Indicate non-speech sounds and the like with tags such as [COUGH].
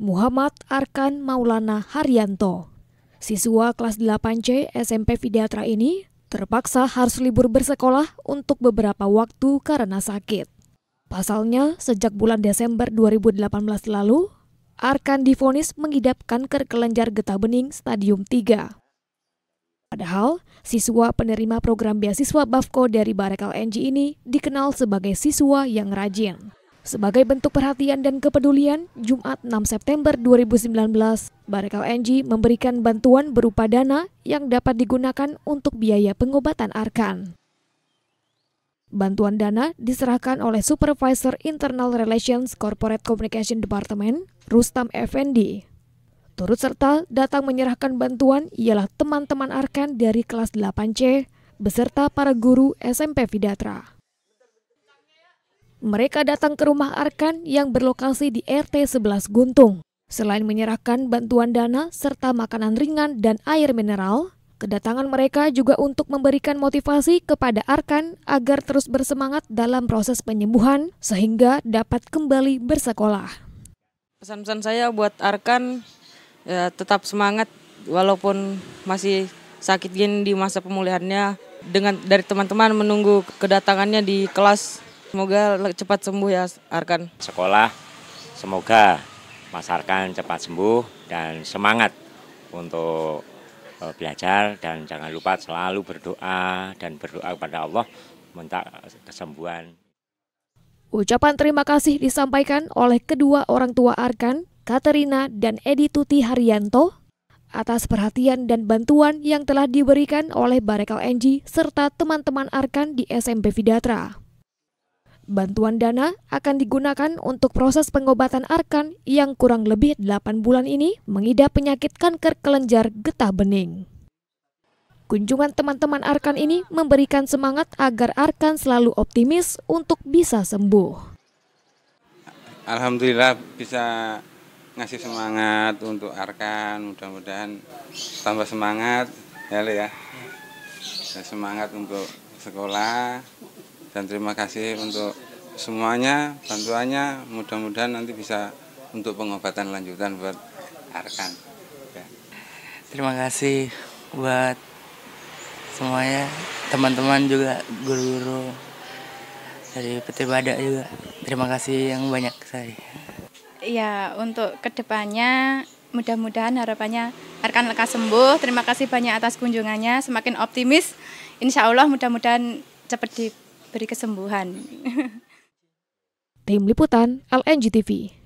Muhammad Arkan Maulana Haryanto. Siswa kelas 8C SMP Vidyatra ini terpaksa harus libur bersekolah untuk beberapa waktu karena sakit. Pasalnya, sejak bulan Desember 2018 lalu, Arkan difonis mengidap kanker kelenjar getah bening stadium 3. Padahal, siswa penerima program beasiswa BAFKO dari Barekal LNG ini dikenal sebagai siswa yang rajin. Sebagai bentuk perhatian dan kepedulian, Jumat 6 September 2019, Barek LNG memberikan bantuan berupa dana yang dapat digunakan untuk biaya pengobatan Arkan. Bantuan dana diserahkan oleh Supervisor Internal Relations Corporate Communication Department, Rustam Effendi. Turut serta datang menyerahkan bantuan ialah teman-teman Arkan dari kelas 8C beserta para guru SMP Vidatra. Mereka datang ke rumah Arkan yang berlokasi di RT 11 Guntung. Selain menyerahkan bantuan dana serta makanan ringan dan air mineral, kedatangan mereka juga untuk memberikan motivasi kepada Arkan agar terus bersemangat dalam proses penyembuhan sehingga dapat kembali bersekolah. Pesan-pesan saya buat Arkan ya, tetap semangat walaupun masih sakit gini di masa pemulihannya dengan dari teman-teman menunggu kedatangannya di kelas Semoga cepat sembuh ya Arkan. Sekolah, semoga Mas Arkan cepat sembuh dan semangat untuk eh, belajar dan jangan lupa selalu berdoa dan berdoa kepada Allah minta kesembuhan. Ucapan terima kasih disampaikan oleh kedua orang tua Arkan, Katerina dan Edi Tuti Haryanto atas perhatian dan bantuan yang telah diberikan oleh Barekal LNG serta teman-teman Arkan di SMP Vidatra. Bantuan dana akan digunakan untuk proses pengobatan Arkan yang kurang lebih 8 bulan ini mengidap penyakit kanker kelenjar getah bening. Kunjungan teman-teman Arkan ini memberikan semangat agar Arkan selalu optimis untuk bisa sembuh. Alhamdulillah bisa ngasih semangat untuk Arkan, mudah-mudahan tambah semangat ya Le ya. Semangat untuk sekolah dan terima kasih untuk semuanya bantuannya mudah-mudahan nanti bisa untuk pengobatan lanjutan buat Arkan. Ya. Terima kasih buat semuanya, teman-teman juga, guru-guru dari PT Badak juga. Terima kasih yang banyak saya. Ya, untuk kedepannya mudah-mudahan harapannya Arkan lekas sembuh. Terima kasih banyak atas kunjungannya. Semakin optimis, insya Allah mudah-mudahan cepat diberi kesembuhan. [LAUGHS] Tim Liputan LNG TV